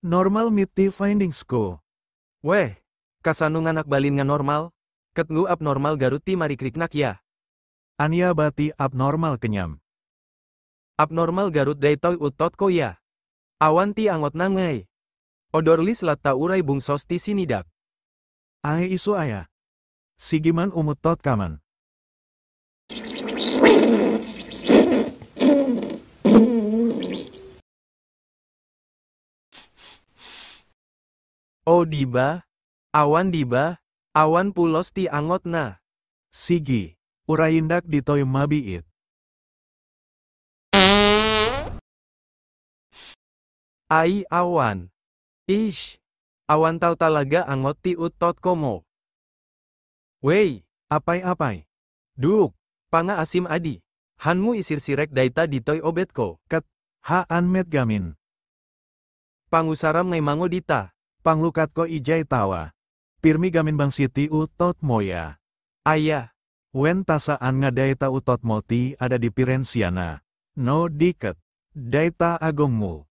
Normal meet the findings Weh, kasanung anak balin nga normal, ket ngu abnormal garut ti mari kriknak ya. Ania bati abnormal kenyam. Abnormal garut toy utot ko ya. Awan ti angot nangai. Odorlis latta urai bungsos ti sinidak. Ae isu ayah. Sigiman umut tot kaman. O oh, diba, awan diba, awan pulos ti angot na. Sigi, uraindak ditoy mabiit. Ai awan. Ish, awan tau talaga angot ti utot komo. Wey, apay-apay. Duk, panga asim adi. Hanmu isir isir-sirek daita ditoy obetko, kat, haan met gamin. Pangusaram ngay mango dita. Panglukat ko ijay tawa. Pirmi gamin bang siti utot moya. Ayah. Wen tasaan daita utot moti ada di Pirensiana. No diket. Daita agongmu.